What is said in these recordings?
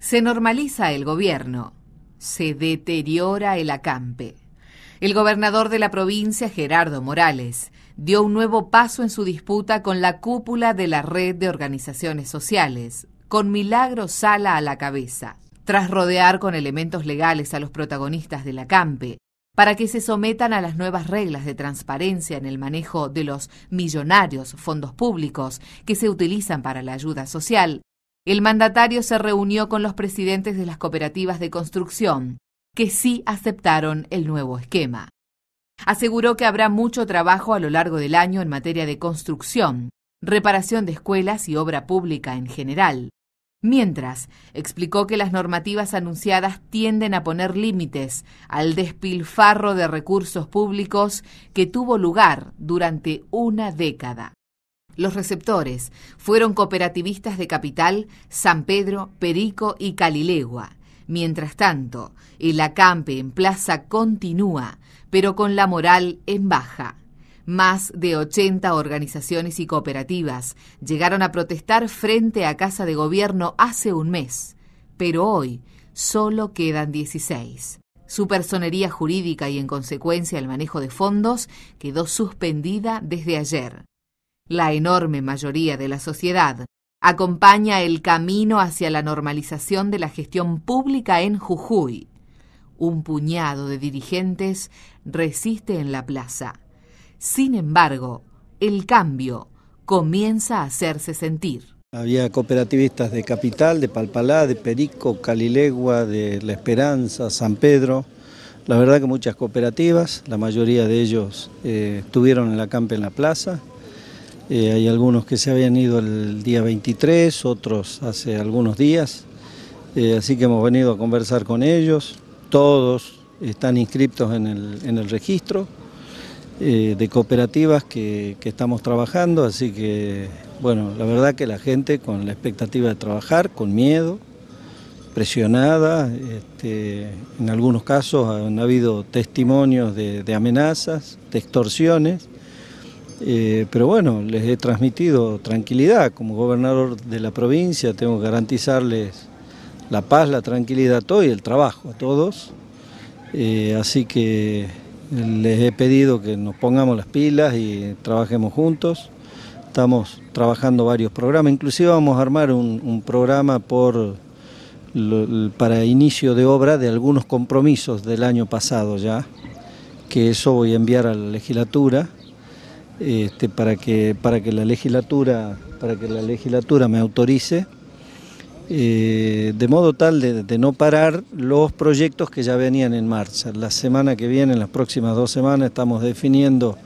Se normaliza el gobierno, se deteriora el acampe. El gobernador de la provincia, Gerardo Morales, dio un nuevo paso en su disputa con la cúpula de la red de organizaciones sociales, con Milagro Sala a la cabeza, tras rodear con elementos legales a los protagonistas del acampe, para que se sometan a las nuevas reglas de transparencia en el manejo de los millonarios fondos públicos que se utilizan para la ayuda social, el mandatario se reunió con los presidentes de las cooperativas de construcción, que sí aceptaron el nuevo esquema. Aseguró que habrá mucho trabajo a lo largo del año en materia de construcción, reparación de escuelas y obra pública en general. Mientras, explicó que las normativas anunciadas tienden a poner límites al despilfarro de recursos públicos que tuvo lugar durante una década. Los receptores fueron cooperativistas de Capital, San Pedro, Perico y Calilegua. Mientras tanto, el acampe en plaza continúa, pero con la moral en baja. Más de 80 organizaciones y cooperativas llegaron a protestar frente a Casa de Gobierno hace un mes, pero hoy solo quedan 16. Su personería jurídica y en consecuencia el manejo de fondos quedó suspendida desde ayer la enorme mayoría de la sociedad, acompaña el camino hacia la normalización de la gestión pública en Jujuy. Un puñado de dirigentes resiste en la plaza. Sin embargo, el cambio comienza a hacerse sentir. Había cooperativistas de Capital, de Palpalá, de Perico, Calilegua, de La Esperanza, San Pedro. La verdad que muchas cooperativas, la mayoría de ellos eh, estuvieron en la campa en la plaza. Eh, hay algunos que se habían ido el día 23, otros hace algunos días, eh, así que hemos venido a conversar con ellos. Todos están inscriptos en el, registro eh, de cooperativas que, estamos trabajando, así que, bueno, la verdad que la gente con la expectativa de trabajar, con miedo, presionada, este, en algunos casos han habido testimonios de amenazas, de extorsiones, eh, pero bueno, les he transmitido tranquilidad. Como gobernador de la provincia tengo que garantizarles la paz, la tranquilidad a todos y el trabajo a todos. Eh, así que les he pedido que nos pongamos las pilas y trabajemos juntos. Estamos trabajando varios programas, inclusive vamos a armar un, un programa por, para inicio de obra de algunos compromisos del año pasado ya, que eso voy a enviar a la legislatura. Este, para, que, para, que la legislatura, para que la legislatura me autorice, eh, de modo tal de, no parar los proyectos que ya venían en marcha. La semana que viene, en las próximas dos semanas, estamos definiendo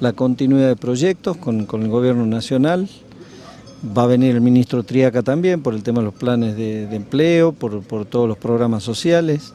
la continuidad de proyectos con, el Gobierno Nacional, Va a venir el ministro Triaca también por el tema de los planes de, empleo, por, todos los programas sociales.